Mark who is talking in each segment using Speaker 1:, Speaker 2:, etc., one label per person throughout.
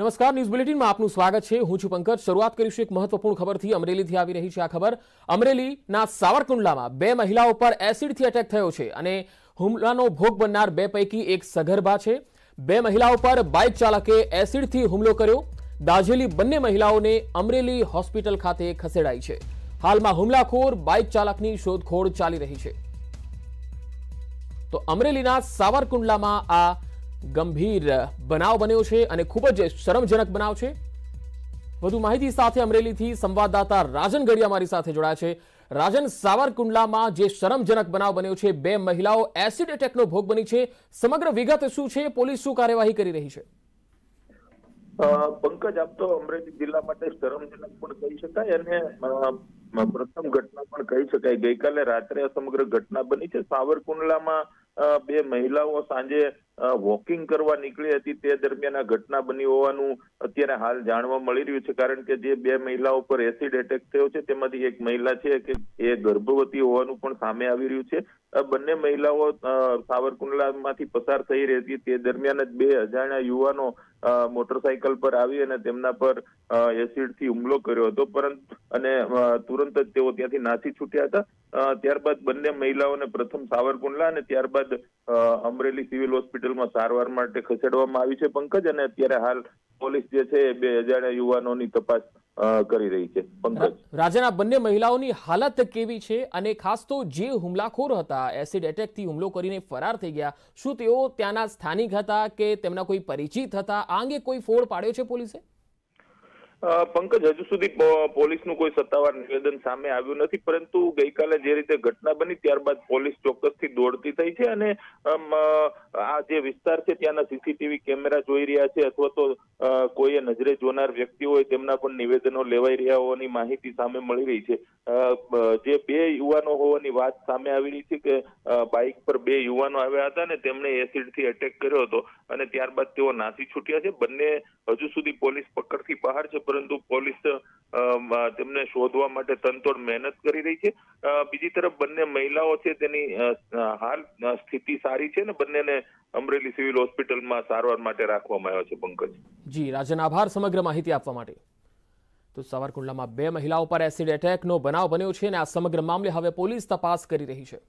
Speaker 1: નમસ્કાર ન્યૂઝ બુલેટિનમાં આપનું સ્વાગત છે હું છું પંકજ શરૂઆત કરીશું એક મહત્વપૂર્ણ ખબરથી અમરેલીથી આવી રહી છે આ ખબર અમરેલીના સાવરકુંડલામાં બે મહિલાઓ પર એસિડથી એટેક થયો છે અને હુમલાનો ભોગ બનનાર બે પૈકી એક સગર્ભા છે બે મહિલાઓ પર બાઇક ચાલકે એસિડથી હુમલો કર્યો દાઝેલી બંને મહિલાઓને અમરેલી હોસ્પિટલ ખાતે ખસેડાઈ છે હાલમાં હુમલાખોર બાઇક ચાલકની શોધખોળ ચાલી રહી છે તો અમરેલીના સાવરકુંડલામાં આ ગંભીર બનાવ બન્યો છે અને ખૂબ જ શરમજનક બનાવ છે વધુ માહિતી સાથે અમરેલીથી સંવાદદાતા રાજન ગઢિયા મારી સાથે જોડાયા છે રાજન સાવરકુંડલામાં જે શરમજનક બનાવ બન્યો છે બે મહિલાઓ એસિડ એટેકનો ભોગ બની છે સમગ્ર વિગત શું છે પોલીસ શું કાર્યવાહી કરી રહી છે
Speaker 2: પંકજ આપ તો અમરેલી જિલ્લા માટે શરમજનક પણ કહી શકાય અને પ્રથમ ઘટના પણ કહી શકાય ગઈકાલે રાત્રે સમગ્ર ઘટના બની છે સાવરકુંડલામાં બે મહિલાઓ સાંજે વોકિંગ કરવા નીકળી હતી તે દરમિયાન આ ઘટના બની હોવાનું અત્યારે હાલ જાણવા મળી રહ્યું છે કારણ કે જે બે મહિલાઓ પર એસિડ એટેક થયો છે તેમાંથી એક મહિલા છે કે એ ગર્ભવતી હોવાનું પણ સામે આવી રહ્યું છે બંને મહિલાઓ સાવરકુંડલામાંથી પસાર થઈ રહી હતી તે દરમિયાન જ બે અજાણ્યા યુવાનો મોટરસાયકલ પર આવી અને તેમના પર એસિડથી હુમલો કર્યો હતો પરંતુ અને તુરંત જ તેઓ ત્યાંથી નાસી છૂટ્યા હતા ત્યારબાદ બંને મહિલાઓને પ્રથમ સાવરકુંડલા અને ત્યારબાદ અમરેલી સિવિલ હોસ્પિટલમાં સારવાર માટે ખસેડવામાં આવી છે પંકજ અને અત્યારે હાલ પોલીસ જે છે બે અજાણ્યા યુવાનોની તપાસ કરી રહી છે પંકજ
Speaker 1: રાજન બંને મહિલાઓની હાલત કેવી છે અને ખાસ તો જે હુમલાખોર હતા એસિડ થી હુમલો કરીને ફરાર થઈ ગયા શું તેઓ ત્યાંના સ્થાનિક હતા કે તેમના કોઈ પરિચિત હતા આ અંગે કોઈ ફોડ પાડ્યો છે પોલીસે
Speaker 2: પંકજ હજુ સુધી પોલીસનું કોઈ સત્તાવાર નિવેદન સામે આવ્યું નથી પરંતુ ગઈકાલે જે રીતે ઘટના બની ત્યારબાદ પોલીસ ચોક્કસથી દોડતી થઈ છે અને આ જે વિસ્તાર છે ત્યાંના સીસીટીવી કેમેરા જોઈ રહ્યા છે અથવા તો કોઈએ નજરે જોનાર વ્યક્તિ હોય તેમના પણ નિવેદનો લેવાઈ રહ્યા હોવાની માહિતી સામે મળી રહી છે જે બે યુવાનો હોવાની વાત સામે આવી રહી છે કે બાઇક પર બે યુવાનો આવ્યા હતા અને તેમણે એસિડથી અટેક કર્યો હતો અને ત્યારબાદ તેઓ નાસી છૂટ્યા છે બંને હજુ સુધી પોલીસ પકડથી બહાર છે પરંતુ પોલીસ તેમને શોધવા માટે તનતોડ મહેનત કરી રહી છે બીજી તરફ બંને મહિલાઓ છે તેની હાલ સ્થિતિ સારી છે ને બંનેને અમરેલી સિવિલ હોસ્પિટલમાં સારવાર માટે રાખવામાં આવ્યો છે પંકજ
Speaker 1: જી રાજન આભાર સમગ્ર માહિતી આપવા માટે તો સાવરકુંડલામાં બે મહિલાઓ પર એસિડ એટેકનો બનાવ બન્યો છે અને આ સમગ્ર મામલે હવે પોલીસ તપાસ કરી રહી છે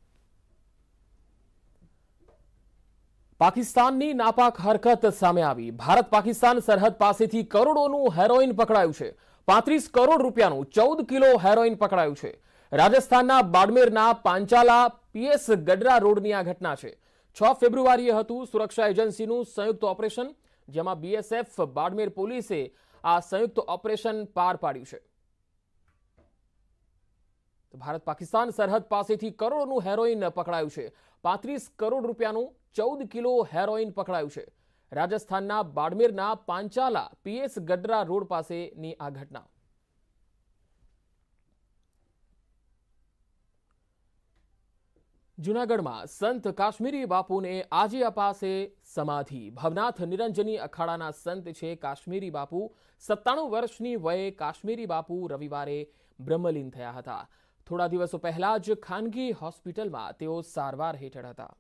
Speaker 1: પાકિસ્તાનની નાપાક હરકત સામે આવી ભારત પાકિસ્તાન સરહદ પાસેથી કરોડોનું હેરોઇન પકડાયું છે પાંત્રીસ કરોડ રૂપિયાનું ચૌદ કિલો હેરોઇન પકડાયું છે રાજસ્થાનના બાડમેરના પાંચાલા પીએસ ગડરા રોડની આ ઘટના છે છ ફેબ્રુઆરીએ હતું સુરક્ષા એજન્સીનું સંયુક્ત ઓપરેશન જેમાં બીએસએફ બાડમેર પોલીસે આ સંયુક્ત ઓપરેશન પાર પાડ્યું છે ભારત પાકિસ્તાન સરહદ પાસેથી કરોડોનું હેરોઇન પકડાયું છે પાંત્રીસ કરોડ રૂપિયાનું ચૌદ કિલો હેરોઇન પકડાયું છે રાજસ્થાનના બાડમેરના પાંચાલા પીએસ ગડરા રોડ પાસેની આ ઘટના જૂનાગઢમાં સંત કાશ્મીરી બાપુને આજે અપાશે સમાધિ ભવનાથ નિરંજની અખાડાના સંત છે કાશ્મીરી બાપુ સત્તાણું વર્ષની વયે કાશ્મીરી બાપુ રવિવારે બ્રહ્મલીન થયા હતા થોડા દિવસો પહેલા જ ખાનગી હોસ્પિટલમાં તેઓ સારવાર હેઠળ હતા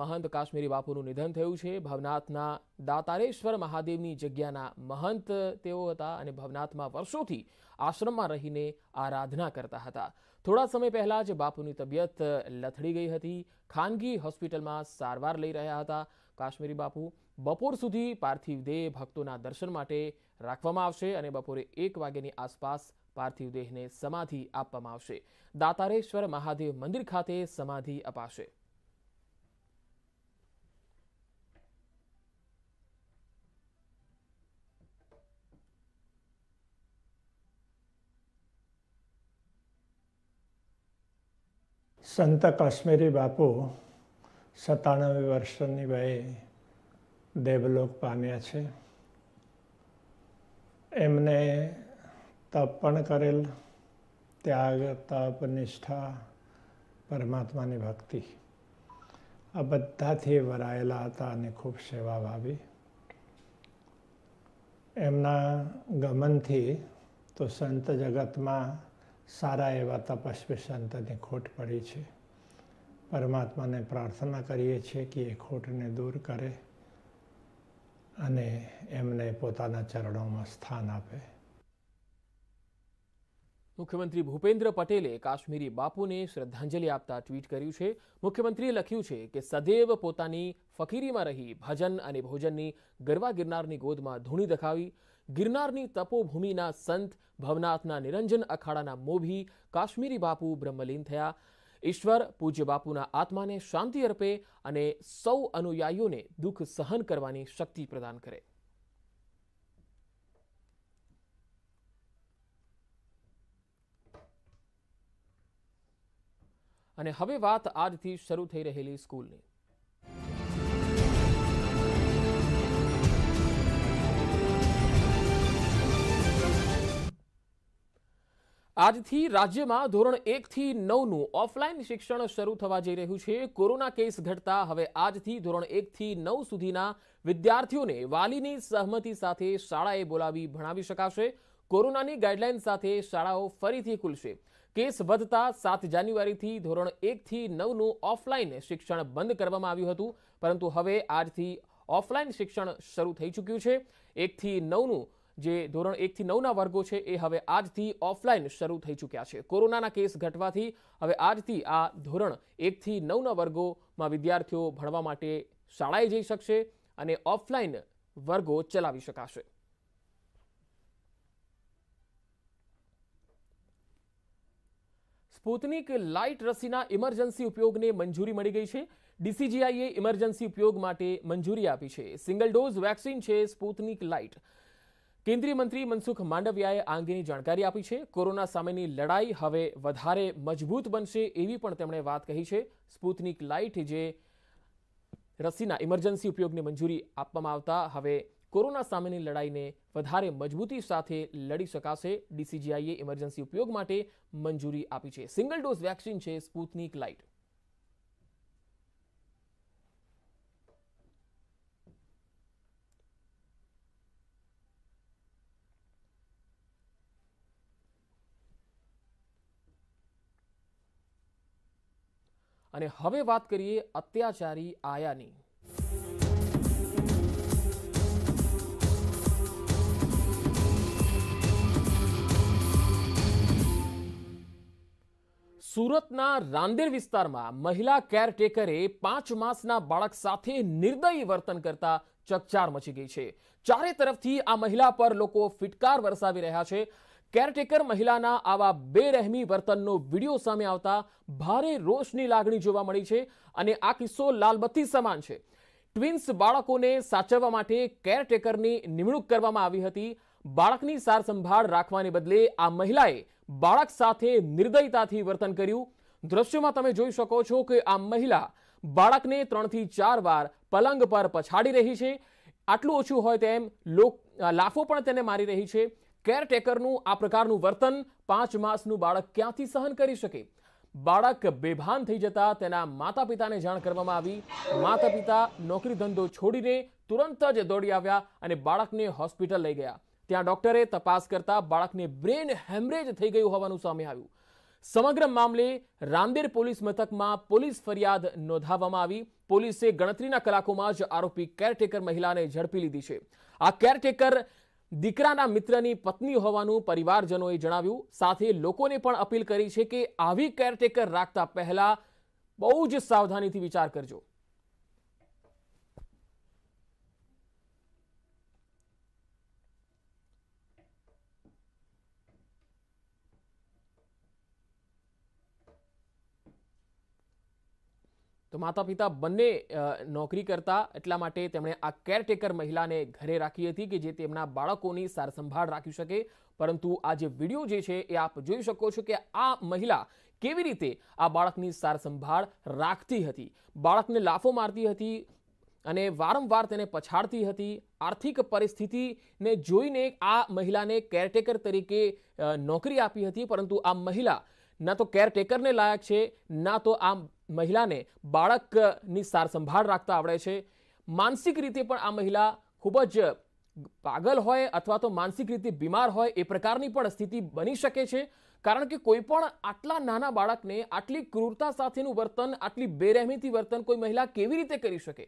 Speaker 1: મહંત કાશ્મીરી બાપુનું નિધન થયું છે ભવનાથના દાતારેશ્વર મહાદેવની જગ્યાના મહંત તેઓ હતા અને ભવનાથમાં વર્ષોથી આશ્રમમાં રહીને આરાધના કરતા હતા થોડા સમય પહેલાં જ બાપુની તબિયત લથડી ગઈ હતી ખાનગી હોસ્પિટલમાં સારવાર લઈ રહ્યા હતા કાશ્મીરી બાપુ બપોર સુધી પાર્થિવ દેહ ભક્તોના દર્શન માટે રાખવામાં આવશે અને બપોરે એક વાગ્યાની આસપાસ પાર્થિવ દેહને સમાધિ આપવામાં આવશે દાતારેશ્વર મહાદેવ મંદિર ખાતે સમાધિ અપાશે
Speaker 2: સંત કાશ્મીરી બાપુ સત્તાણવે વર્ષની વયે દેવલોક પામ્યા છે એમને તપ પણ કરેલ ત્યાગ તપ નિષ્ઠા પરમાત્માની ભક્તિ આ બધાથી વરાયેલા હતા અને ખૂબ સેવા ભાવી એમના ગમનથી તો સંત જગતમાં સારા એવા તપસ્વી સંતની ખોટ પડી છે પરમાત્માને પ્રાર્થના કરીએ છીએ કે એ ખોટને દૂર કરે અને એમને પોતાના ચરણોમાં સ્થાન આપે
Speaker 1: મુખ્યમંત્રી ભૂપેન્દ્ર પટેલે કાશ્મીરી બાપુને શ્રદ્ધાંજલિ આપતા ટ્વીટ કર્યું છે મુખ્યમંત્રીએ લખ્યું છે કે સદૈવ પોતાની ફકીરીમાં રહી ભજન અને ભોજનની ગરવા ગિરનારની ગોદમાં ધૂણી દખાવી ગિરનારની તપોભૂમિના સંત ભવનાથના નિરંજન અખાડાના મોભી કાશ્મીરી બાપુ બ્રહ્મલીન થયા ઈશ્વર પૂજ્ય બાપુના આત્માને શાંતિ અર્પે અને સૌ અનુયાયીઓને દુઃખ સહન કરવાની શક્તિ પ્રદાન કરે અને હવે વાત આજથી શરૂ થઈ રહેલી સ્કૂલની આજથી રાજ્યમાં ધોરણ એકથી નવનું ઓફલાઈન શિક્ષણ શરૂ થવા જઈ રહ્યું છે કોરોના કેસ ઘટતા હવે આજથી ધોરણ એકથી નવ સુધીના વિદ્યાર્થીઓને વાલીની સહમતી સાથે શાળાએ બોલાવી ભણાવી શકાશે કોરોનાની ગાઈડલાઇન સાથે શાળાઓ ફરીથી ખુલશે કેસ વધતા સાત જાન્યુઆરીથી ધોરણ એકથી નવનું ઓફલાઈન શિક્ષણ બંધ કરવામાં આવ્યું હતું પરંતુ હવે આજથી ઓફલાઈન શિક્ષણ શરૂ થઈ ચૂક્યું છે એકથી નવનું જે ધોરણ એકથી નવના વર્ગો છે એ હવે આજથી ઓફલાઈન શરૂ થઈ ચૂક્યા છે કોરોનાના કેસ ઘટવાથી હવે આજથી આ ધોરણ એકથી નવના વર્ગોમાં વિદ્યાર્થીઓ ભણવા માટે શાળાએ જઈ શકશે અને ઓફલાઈન વર્ગો ચલાવી શકાશે સ્પુતનિક લાઇટ રસીના ઇમરજન્સી ઉપયોગને મંજૂરી મળી ગઈ છે ડીસીજીઆઈએ ઇમરજન્સી ઉપયોગ માટે મંજૂરી આપી છે સિંગલ ડોઝ વેક્સિન છે સ્પુતનિક લાઇટ કેન્દ્રીય મંત્રી મનસુખ માંડવિયાએ આ અંગેની જાણકારી આપી છે કોરોના સામેની લડાઈ હવે વધારે મજબૂત બનશે એવી પણ તેમણે વાત કહી છે સ્પુતનિક લાઇટ જે રસીના ઇમરજન્સી ઉપયોગને મંજૂરી આપવામાં આવતા હવે કોરોના સામેની લડાઈને વધારે મજબૂતી સાથે લડી શકાશે ડીસીજીઆઈએ ઇમરજન્સી ઉપયોગ માટે મંજૂરી આપી છે સિંગલ ડોઝ વેક્સિન છે સ્પુતનિક લાઇટ અને હવે વાત કરીએ અત્યાચારી આયાની સુરતના રાંદેર વિસ્તારમાં મહિલા કેરટેકરે પાંચ માસના બાળક સાથે નિર્દયી વર્તન કરતા ચકચાર મચી ગઈ છે ચારે તરફથી આ મહિલા પર લોકો ફિટકાર વરસાવી રહ્યા છે કેરટેકર મહિલાના આવા બેરહેમી વર્તનનો વિડીયો સામે આવતા ભારે રોષની લાગણી જોવા મળી છે અને આ કિસ્સો લાલબત્તી સમાન છે ટ્વિન્સ બાળકોને સાચવવા માટે કેરટેકરની નિમણૂક કરવામાં આવી હતી બાળકની સારસંભાળ રાખવાને બદલે આ મહિલાએ બાળક સાથે નિર્દયતાથી વર્તન કર્યું દ્રશ્યમાં તમે જોઈ શકો છો કે આ મહિલા બાળકને ત્રણથી ચાર વાર પલંગ પર પછાડી રહી છે આટલું ઓછું હોય તેમ લાફો પણ તેને મારી રહી છે કેરટેકરનું આ પ્રકારનું વર્તન પાંચ માસનું બાળક ક્યાંથી સહન કરી શકે બાળક બેભાન થઈ જતા તેના માતા પિતાને જાણ કરવામાં આવી માતા પિતા નોકરી ધંધો છોડીને તુરંત જ દોડી આવ્યા અને બાળકને હોસ્પિટલ લઈ ગયા ત્યાં ડોક્ટરે તપાસ કરતા બાળકને બ્રેન હેમરેજ થઈ ગયું હોવાનું સામે આવ્યું સમગ્ર મામલે રાંદેર પોલીસ મથકમાં પોલીસ ફરિયાદ નોંધાવવામાં આવી પોલીસે ગણતરીના કલાકોમાં જ આરોપી કેરટેકર મહિલાને ઝડપી લીધી છે આ કેરટેકર દીકરાના મિત્રની પત્ની હોવાનું પરિવારજનોએ જણાવ્યું સાથે લોકોને પણ અપીલ કરી છે કે આવી કેરટેકર રાખતા પહેલા બહુ જ સાવધાનીથી વિચાર કરજો તો માતા પિતા બંને નોકરી કરતા એટલા માટે તેમણે આ કેરટેકર મહિલાને ઘરે રાખી હતી કે જે તેમના બાળકોની સારસંભાળ રાખી શકે પરંતુ આ જે વિડીયો જે છે એ આપ જોઈ શકો છો કે આ મહિલા કેવી રીતે આ બાળકની સારસંભાળ રાખતી હતી બાળકને લાફો મારતી હતી અને વારંવાર તેને પછાડતી હતી આર્થિક પરિસ્થિતિને જોઈને આ મહિલાને કેરટેકર તરીકે નોકરી આપી હતી પરંતુ આ મહિલા ના તો કેરટેકરને લાયક છે ના તો આ મહિલાને બાળકની સારસંભાળ રાખતા આવડે છે માનસિક રીતે પણ આ મહિલા ખૂબ જ પાગલ હોય અથવા તો માનસિક રીતે બીમાર હોય એ પ્રકારની પણ સ્થિતિ બની શકે છે કારણ કે કોઈ પણ આટલા નાના બાળકને આટલી ક્રૂરતા સાથેનું વર્તન આટલી બેરહેમીથી વર્તન કોઈ મહિલા કેવી રીતે કરી શકે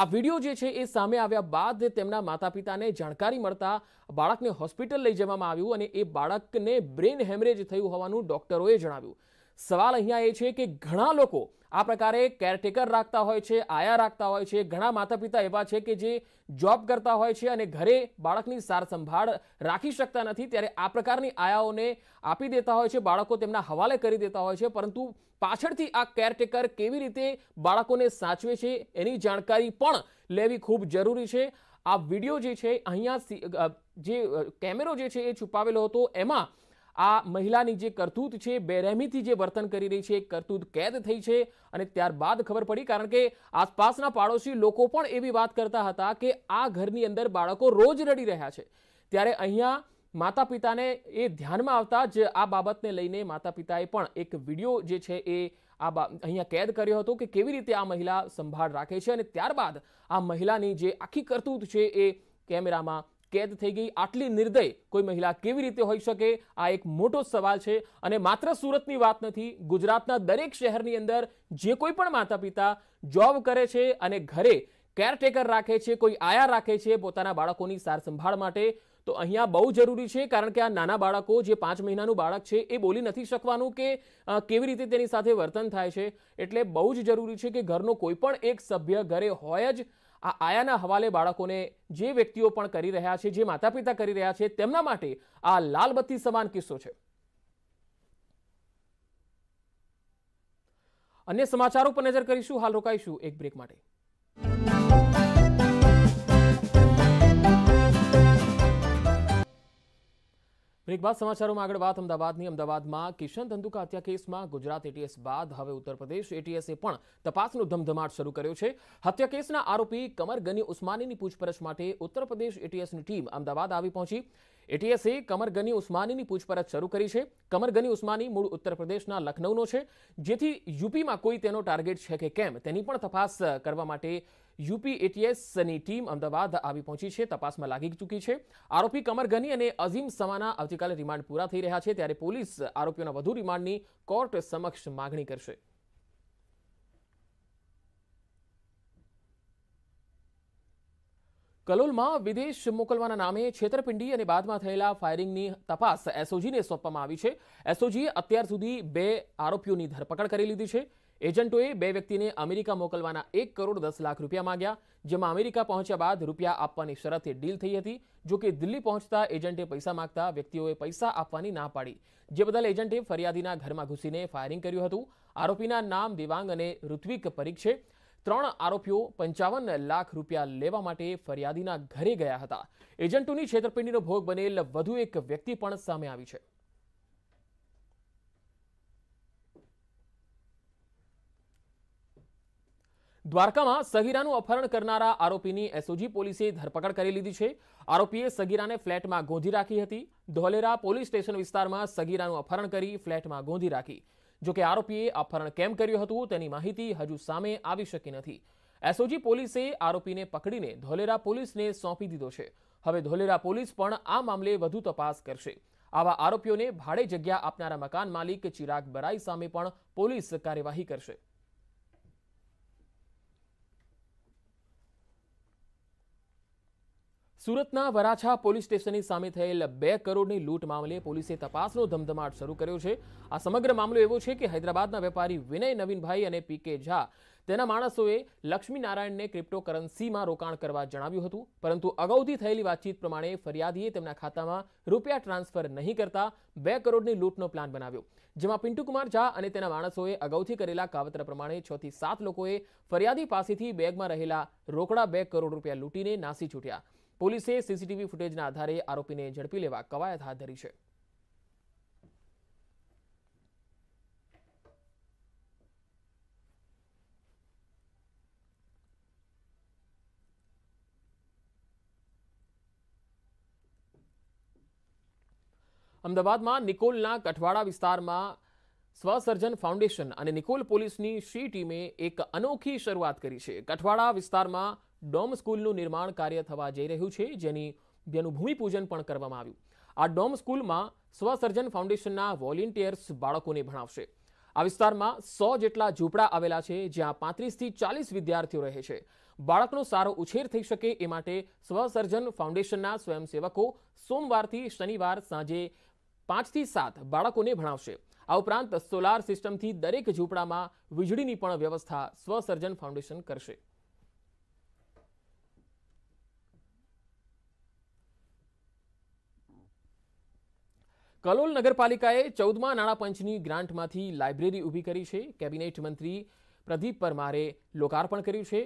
Speaker 1: આ વિડીયો જે છે એ સામે આવ્યા બાદ તેમના માતા પિતાને જાણકારી મળતા બાળકને હોસ્પિટલ લઈ જવામાં આવ્યું અને એ બાળકને બ્રેન હેમરેજ થયું હોવાનું ડોક્ટરોએ જણાવ્યું સવાલ અહીંયા એ છે કે ઘણા લોકો આ પ્રકારે કેરટેકર રાખતા હોય છે આયા રાખતા હોય છે ઘણા માતા પિતા એવા છે કે જે જોબ કરતા હોય છે અને ઘરે બાળકની સારસંભાળ રાખી શકતા નથી ત્યારે આ પ્રકારની આયાઓને આપી દેતા હોય છે બાળકો તેમના હવાલે કરી દેતા હોય છે પરંતુ પાછળથી આ કેરટેકર કેવી રીતે બાળકોને સાચવે છે એની જાણકારી પણ લેવી ખૂબ જરૂરી છે આ વિડીયો જે છે અહીંયા જે કેમેરો જે છે એ છુપાવેલો હતો એમાં આ મહિલાની જે કરતૂત છે બેરહેમીથી જે વર્તન કરી રહી છે એ કરતૂત કેદ થઈ છે અને ત્યારબાદ ખબર પડી કારણ કે આસપાસના પાડોશી લોકો પણ એવી વાત કરતા હતા કે આ ઘરની અંદર બાળકો રોજ રડી રહ્યા છે ત્યારે અહીંયા માતા પિતાને એ ધ્યાનમાં આવતા જ આ બાબતને લઈને માતા પિતાએ પણ એક વિડીયો જે છે એ આ અહીંયા કેદ કર્યો હતો કે કેવી રીતે આ મહિલા સંભાળ રાખે છે અને ત્યારબાદ આ મહિલાની જે આખી કરતૂત છે એ કેમેરામાં કેદ થઈ ગઈ આટલી નિર્દય કોઈ મહિલા કેવી રીતે હોઈ શકે આ એક મોટો સવાલ છે અને માત્ર સુરતની વાત નથી ગુજરાતના દરેક શહેરની અંદર જે કોઈ પણ માતા પિતા જોબ કરે છે અને ઘરે કેરટેકર રાખે છે કોઈ આયા રાખે છે પોતાના બાળકોની સાર સંભાળ માટે તો અહીંયા બહુ જરૂરી છે કારણ કે આ નાના બાળકો જે પાંચ મહિનાનું બાળક છે એ બોલી નથી શકવાનું કે કેવી રીતે તેની સાથે વર્તન થાય છે એટલે બહુ જ જરૂરી છે કે ઘરનો કોઈ પણ એક સભ્ય ઘરે હોય જ આ આયાના હવાલે બાળકોને જે વ્યક્તિઓ પણ કરી રહ્યા છે જે માતા પિતા કરી રહ્યા છે તેમના માટે આ લાલબત્તી સમાન કિસ્સો છે અન્ય સમાચારો પર નજર કરીશું હાલ રોકાઈશું એક બ્રેક માટે બ્રેક બાદ સમાચારોમાં આગળ વાત અમદાવાદની અમદાવાદમાં કિશન ધંધુકા હત્યા કેસમાં ગુજરાત એટીએસ બાદ હવે ઉત્તર પ્રદેશ એટીએસે પણ તપાસનો ધમધમાટ શરૂ કર્યો છે હત્યા કેસના આરોપી કમર ગની ઉસ્માનીની પૂછપરછ માટે ઉત્તર પ્રદેશ એટીએસની ટીમ અમદાવાદ આવી પહોંચી એટીએસે કમર ગની ઉસ્માનીની પૂછપરછ શરૂ કરી છે કમર ગની ઉસ્માની મૂળ ઉત્તર પ્રદેશના લખનૌનો છે જેથી યુપીમાં કોઈ તેનો ટાર્ગેટ છે કે કેમ તેની પણ તપાસ કરવા માટે યુપી એટીએસની ટીમ અમદાવાદ આવી પહોંચી છે તપાસમાં લાગી ચૂકી છે આરોપી કમર ગની અને અઝીમ સમાના આવતીકાલે રિમાન્ડ પૂરા થઈ રહ્યા છે ત્યારે પોલીસ આરોપીઓના વધુ રિમાન્ડની કોર્ટ સમક્ષ માગણી કરશે કલોલમાં વિદેશ મોકલવાના નામે છેતરપિંડી અને બાદમાં થયેલા ફાયરિંગની તપાસ એસઓજીને સોંપવામાં આવી છે એસઓજીએ અત્યાર સુધી બે આરોપીઓની ધરપકડ કરી લીધી છે એજન્ટોએ બે વ્યક્તિને અમેરિકા મોકલવાના એક કરોડ દસ લાખ રૂપિયા માંગ્યા જેમાં અમેરિકા પહોંચ્યા બાદ રૂપિયા આપવાની શરતે ડીલ થઈ હતી જો કે દિલ્હી પહોંચતા એજન્ટે પૈસા માગતા વ્યક્તિઓએ પૈસા આપવાની ના પાડી જે બદલ એજન્ટે ફરિયાદીના ઘરમાં ઘૂસીને ફાયરિંગ કર્યું હતું આરોપીના નામ દિવાંગ અને ઋત્વિક પરીખ છે ત્રણ આરોપીઓ પંચાવન લાખ રૂપિયા લેવા માટે ફરિયાદીના ઘરે ગયા હતા એજન્ટોની છેતરપિંડીનો ભોગ બનેલ વધુ એક વ્યક્તિ પણ સામે આવી છે દ્વારકામાં સગીરાનું અપહરણ કરનારા આરોપીની એસઓજી પોલીસે ધરપકડ કરી લીધી છે આરોપીએ સગીરાને ફ્લેટમાં ગોંધી રાખી હતી ધોલેરા પોલીસ સ્ટેશન વિસ્તારમાં સગીરાનું અપહરણ કરી ફ્લેટમાં ગોંધી રાખી જોકે આરોપીએ અપહરણ કેમ કર્યું હતું તેની માહિતી હજુ સામે આવી શકી નથી એસઓજી પોલીસે આરોપીને પકડીને ધોલેરા પોલીસને સોંપી દીધો છે હવે ધોલેરા પોલીસ પણ આ મામલે વધુ તપાસ કરશે આવા આરોપીઓને ભાડે જગ્યા આપનારા મકાન માલિક ચિરાગ બરાઈ સામે પણ પોલીસ કાર્યવાહી કરશે સુરતના વરાછા પોલીસ સ્ટેશનની સામે થયેલ બે કરોડની લૂંટ મામલે પોલીસે તપાસનો ધમધમાટ શરૂ કર્યો છે આ સમગ્ર મામલો એવો છે કે હૈદરાબાદના વેપારી વિનય નવીનભાઈ અને પી કે ઝા તેના માણસોએ લક્ષ્મીનારાયણને ક્રિપ્ટોકરન્સીમાં રોકાણ કરવા જણાવ્યું હતું પરંતુ અગાઉથી થયેલી વાતચીત પ્રમાણે ફરિયાદીએ તેમના ખાતામાં રૂપિયા ટ્રાન્સફર નહીં કરતા બે કરોડની લૂંટનો પ્લાન બનાવ્યો જેમાં પિન્ટુકુમાર ઝા અને તેના માણસોએ અગાઉથી કરેલા કાવતર પ્રમાણે છ થી સાત લોકોએ ફરિયાદી પાસેથી બેગમાં રહેલા રોકડા બે કરોડ રૂપિયા લૂંટીને નાસી છૂટ્યા પોલીસે સીસીટીવી ફૂટેજના આધારે આરોપીને ઝડપી લેવા કવાયત હાથ ધરી છે અમદાવાદમાં નિકોલના કઠવાડા વિસ્તારમાં સ્વસર્જન ફાઉન્ડેશન અને નિકોલ પોલીસની શી ટીમે એક અનોખી શરૂઆત કરી છે કઠવાડા વિસ્તારમાં ડોમ સ્કૂલનું નિર્માણ કાર્ય થવા જઈ રહ્યું છે જેની જેનું ભૂમિપૂજન પણ કરવામાં આવ્યું આ ડોમ સ્કૂલમાં સ્વસર્જન ફાઉન્ડેશનના વોલેન્ટિયર્સ બાળકોને ભણાવશે આ વિસ્તારમાં સો જેટલા ઝૂંપડા આવેલા છે જ્યાં પાંત્રીસથી ચાલીસ વિદ્યાર્થીઓ રહે છે બાળકનો સારો ઉછેર થઈ શકે એ માટે સ્વસર્જન ફાઉન્ડેશનના સ્વયંસેવકો સોમવારથી શનિવાર સાંજે પાંચથી સાત બાળકોને ભણાવશે આ ઉપરાંત સોલાર સિસ્ટમથી દરેક ઝૂંપડામાં વીજળીની પણ વ્યવસ્થા સ્વસર્જન ફાઉન્ડેશન કરશે કલોલ નગરપાલિકાએ ચૌદમા નાણાપંચની ગ્રાન્ટમાંથી લાઇબ્રેરી ઊભી કરી છે કેબિનેટ મંત્રી પ્રદીપ પરમારે લોકાર્પણ કર્યું છે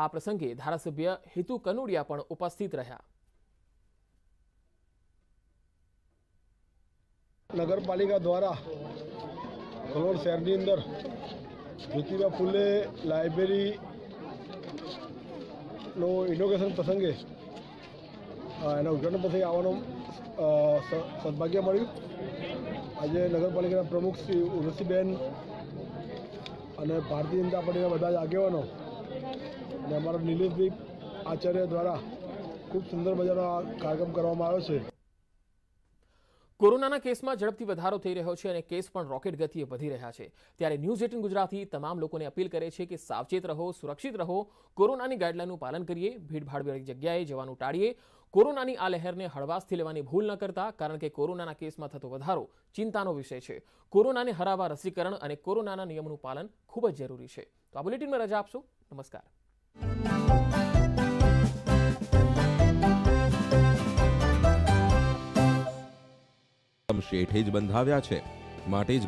Speaker 1: આ પ્રસંગે ધારાસભ્ય હેતુ કનોડિયા પણ ઉપસ્થિત રહ્યા
Speaker 2: નગરપાલિકા દ્વારા કલોલ શહેરની અંદર જ્યોતિબા ફૂલે લાઇબ્રેરીનો ઇનોગ્રેશન પ્રસંગે એના ઉદ્ઘાટન
Speaker 1: પછી આવવાનો સદભાગ્ય મળ્યું આજે નગરપાલિકાના પ્રમુખ શ્રી ઉર્વશીબેન અને ભારતીય જનતા પાર્ટીના બધા જ આગેવાનો
Speaker 2: અને અમારા નિલેશભાઈ આચાર્ય દ્વારા ખૂબ સુંદર મજાનો આ કાર્યક્રમ કરવામાં આવ્યો છે
Speaker 1: કોરોનાના કેસમાં ઝડપથી વધારો થઈ રહ્યો છે અને કેસ પણ રોકેટ ગતિએ વધી રહ્યા છે ત્યારે ન્યૂઝ એટીન ગુજરાતી તમામ લોકોને અપીલ કરે છે કે સાવચેત રહો સુરક્ષિત રહો કોરોનાની ગાઈડલાઈનનું પાલન કરીએ ભીડભાડ વાળી જગ્યાએ જવાનું ટાળીએ કોરોનાની આ લહેરને હળવાશથી લેવાની ભૂલ ન કરતા કારણ કે કોરોનાના કેસમાં થતો વધારો ચિંતાનો વિષય છે કોરોનાને હરાવવા રસીકરણ અને કોરોનાના નિયમનું પાલન ખૂબ જ જરૂરી છે તો આ બુલેટિનમાં રજા આપશો નમસ્કાર
Speaker 2: શેઠે જ બંધાવ્યા છે માટે જ